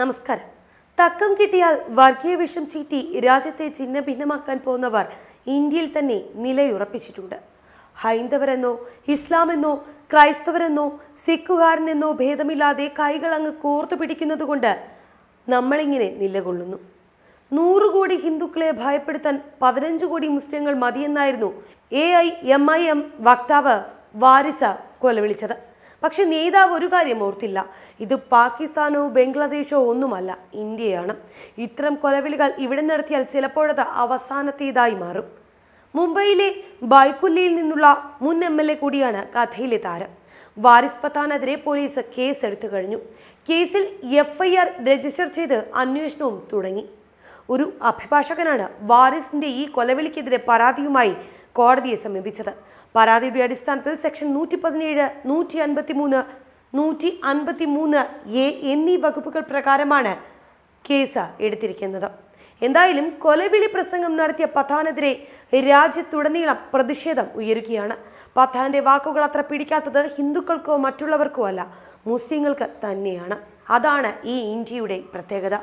നമസ്കാരം തക്കം കിട്ടിയാൽ വർഗീയ വിഷം ചീറ്റി രാജ്യത്തെ ചിഹ്ന ഭിന്നമാക്കാൻ പോകുന്നവർ ഇന്ത്യയിൽ തന്നെ നിലയുറപ്പിച്ചിട്ടുണ്ട് ഹൈന്ദവരെന്നോ ഇസ്ലാമെന്നോ ക്രൈസ്തവരെന്നോ സിഖുകാരനെന്നോ ഭേദമില്ലാതെ കൈകൾ അങ്ങ് കോർത്തു പിടിക്കുന്നത് കൊണ്ട് നമ്മളിങ്ങനെ നിലകൊള്ളുന്നു നൂറ് കോടി ഹിന്ദുക്കളെ ഭയപ്പെടുത്താൻ പതിനഞ്ച് കോടി മുസ്ലിങ്ങൾ മതിയെന്നായിരുന്നു A I M I M വക്താവ് വാരിച്ച കൊലവിളിച്ചത് പക്ഷേ നേതാവ് ഒരു കാര്യം ഓർത്തില്ല ഇത് പാകിസ്ഥാനോ ബംഗ്ലാദേശോ ഒന്നുമല്ല ഇന്ത്യയാണ് ഇത്തരം കൊലവിളികൾ ഇവിടെ നടത്തിയാൽ ചിലപ്പോഴത് അവസാനത്തേതായി മാറും മുംബൈയിലെ ബൈക്കുല്ലയിൽ നിന്നുള്ള മുൻ എം എൽ എ കൂടിയാണ് കഥയിലെ താരം വാരിസ് പത്താനെതിരെ പോലീസ് കേസെടുത്തു കഴിഞ്ഞു കേസിൽ എഫ്ഐആർ രജിസ്റ്റർ ചെയ്ത് അന്വേഷണവും തുടങ്ങി ഒരു അഭിഭാഷകനാണ് വാരിസിന്റെ ഈ കൊലവിളിക്കെതിരെ പരാതിയുമായി കോടതിയെ സമീപിച്ചത് പരാതിയുടെ അടിസ്ഥാനത്തിൽ സെക്ഷൻ നൂറ്റി പതിനേഴ് നൂറ്റി അൻപത്തി മൂന്ന് നൂറ്റി അൻപത്തി മൂന്ന് എ എന്നീ വകുപ്പുകൾ പ്രകാരമാണ് കേസ് എടുത്തിരിക്കുന്നത് എന്തായാലും കൊലവിളി പ്രസംഗം നടത്തിയ പത്താനെതിരെ രാജ്യത്തുടനീളം പ്രതിഷേധം ഉയരുകയാണ് പത്താൻ്റെ വാക്കുകൾ അത്ര പിടിക്കാത്തത് ഹിന്ദുക്കൾക്കോ മറ്റുള്ളവർക്കോ അല്ല മുസ്ലിങ്ങൾക്ക് തന്നെയാണ് അതാണ് ഈ ഇന്ത്യയുടെ പ്രത്യേകത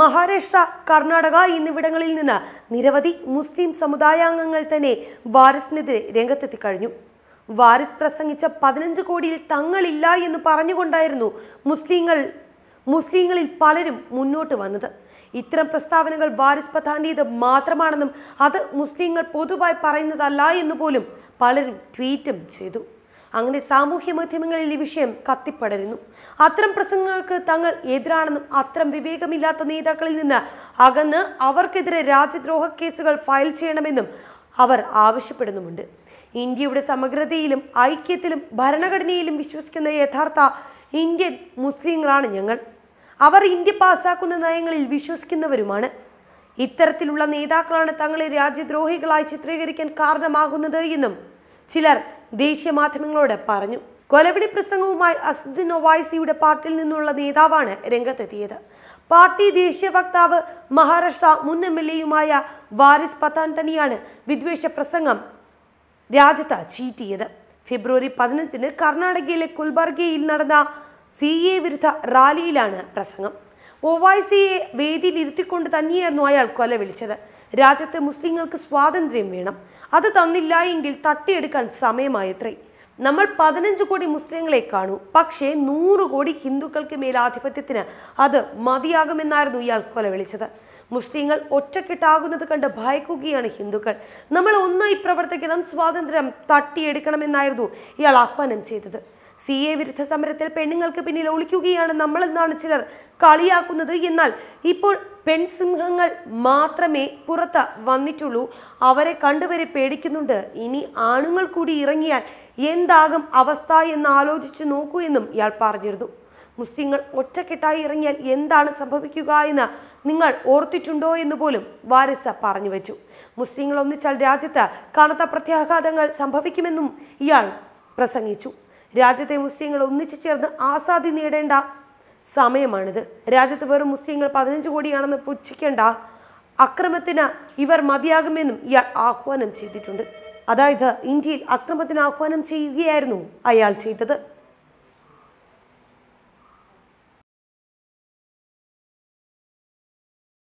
മഹാരാഷ്ട്ര കർണാടക എന്നിവിടങ്ങളിൽ നിന്ന് നിരവധി മുസ്ലിം സമുദായാംഗങ്ങൾ തന്നെ വാരിസിനെതിരെ രംഗത്തെത്തി കഴിഞ്ഞു വാരിസ് പ്രസംഗിച്ച പതിനഞ്ച് കോടിയിൽ തങ്ങളില്ല എന്ന് പറഞ്ഞുകൊണ്ടായിരുന്നു മുസ്ലിങ്ങൾ മുസ്ലിങ്ങളിൽ പലരും മുന്നോട്ട് വന്നത് ഇത്തരം പ്രസ്താവനകൾ വാരിസ് പത്താൻ്റേത് മാത്രമാണെന്നും അത് മുസ്ലിങ്ങൾ പൊതുവായി പറയുന്നതല്ല എന്ന് പോലും പലരും ട്വീറ്റും ചെയ്തു അങ്ങനെ സാമൂഹ്യ മാധ്യമങ്ങളിൽ ഈ വിഷയം കത്തിപ്പടരുന്നു അത്തരം പ്രസംഗങ്ങൾക്ക് തങ്ങൾ എതിരാണെന്നും അത്തരം വിവേകമില്ലാത്ത നേതാക്കളിൽ നിന്ന് അകന്ന് അവർക്കെതിരെ രാജ്യദ്രോഹ കേസുകൾ ഫയൽ ചെയ്യണമെന്നും അവർ ആവശ്യപ്പെടുന്നുമുണ്ട് ഇന്ത്യയുടെ സമഗ്രതയിലും ഐക്യത്തിലും ഭരണഘടനയിലും വിശ്വസിക്കുന്ന യഥാർത്ഥ ഇന്ത്യൻ മുസ്ലിങ്ങളാണ് ഞങ്ങൾ അവർ ഇന്ത്യ പാസാക്കുന്ന നയങ്ങളിൽ വിശ്വസിക്കുന്നവരുമാണ് ഇത്തരത്തിലുള്ള നേതാക്കളാണ് തങ്ങളെ രാജ്യദ്രോഹികളായി ചിത്രീകരിക്കാൻ കാരണമാകുന്നത് എന്നും ചിലർ ദേശീയ മാധ്യമങ്ങളോട് പറഞ്ഞു കൊലപിടി പ്രസംഗവുമായി അസദ്ദീൻ ഒവൈസിയുടെ പാർട്ടിയിൽ നിന്നുള്ള നേതാവാണ് രംഗത്തെത്തിയത് പാർട്ടി ദേശീയ വക്താവ് മഹാരാഷ്ട്ര മുൻ എം എൽ എയുമായ വാരിസ് പത്താൻ തനിയാണ് വിദ്വേഷ പ്രസംഗം രാജ്യത്ത് ചീറ്റിയത് ഫെബ്രുവരി പതിനഞ്ചിന് കർണാടകയിലെ കുൽബർഗയിൽ നടന്ന സി എ വിരുദ്ധ റാലിയിലാണ് പ്രസംഗം ഒവൈസിയെ വേദിയിൽ ഇരുത്തിക്കൊണ്ട് തന്നെയായിരുന്നു അയാൾ കൊല വിളിച്ചത് രാജ്യത്ത് മുസ്ലിങ്ങൾക്ക് സ്വാതന്ത്ര്യം വേണം അത് തന്നില്ല എങ്കിൽ തട്ടിയെടുക്കാൻ സമയമായത്രേ നമ്മൾ പതിനഞ്ച് കോടി മുസ്ലിങ്ങളെ കാണൂ പക്ഷേ നൂറ് കോടി ഹിന്ദുക്കൾക്ക് മേലാധിപത്യത്തിന് അത് മതിയാകുമെന്നായിരുന്നു ഇയാൾ കൊല വിളിച്ചത് മുസ്ലിങ്ങൾ ഒറ്റക്കെട്ടാകുന്നത് കണ്ട് ഭയക്കുകയാണ് ഹിന്ദുക്കൾ നമ്മൾ ഒന്നായി പ്രവർത്തിക്കണം സ്വാതന്ത്ര്യം തട്ടിയെടുക്കണമെന്നായിരുന്നു ഇയാൾ ആഹ്വാനം ചെയ്തത് സി എ വിരുദ്ധ സമരത്തിൽ പെണ്ണുങ്ങൾക്ക് പിന്നിൽ ഒളിക്കുകയാണ് നമ്മളെന്നാണ് ചിലർ കളിയാക്കുന്നത് എന്നാൽ ഇപ്പോൾ പെൺസിംഹങ്ങൾ മാത്രമേ പുറത്ത് വന്നിട്ടുള്ളൂ അവരെ കണ്ടുവരെ പേടിക്കുന്നുണ്ട് ഇനി ആണുങ്ങൾ കൂടി ഇറങ്ങിയാൽ എന്താകും അവസ്ഥ എന്ന് ആലോചിച്ച് നോക്കൂ എന്നും ഇയാൾ പറഞ്ഞിരുന്നു മുസ്ലിങ്ങൾ ഒറ്റക്കെട്ടായി ഇറങ്ങിയാൽ എന്താണ് സംഭവിക്കുക എന്ന് നിങ്ങൾ ഓർത്തിട്ടുണ്ടോ എന്ന് പോലും വാരിസ പറഞ്ഞു വെച്ചു മുസ്ലിങ്ങൾ ഒന്നിച്ചാൽ രാജ്യത്ത് കനത്ത പ്രത്യാഘാതങ്ങൾ സംഭവിക്കുമെന്നും ഇയാൾ പ്രസംഗിച്ചു രാജ്യത്തെ മുസ്ലിങ്ങൾ ഒന്നിച്ചു ചേർന്ന് ആസാദി നേടേണ്ട സമയമാണിത് രാജ്യത്ത് വെറും മുസ്ലിങ്ങൾ പതിനഞ്ച് കോടിയാണെന്ന് പുച്ഛിക്കേണ്ട അക്രമത്തിന് ഇവർ മതിയാകുമെന്നും ഇയാൾ ആഹ്വാനം ചെയ്തിട്ടുണ്ട് അതായത് ഇന്ത്യയിൽ അക്രമത്തിന് ആഹ്വാനം ചെയ്യുകയായിരുന്നു അയാൾ ചെയ്തത്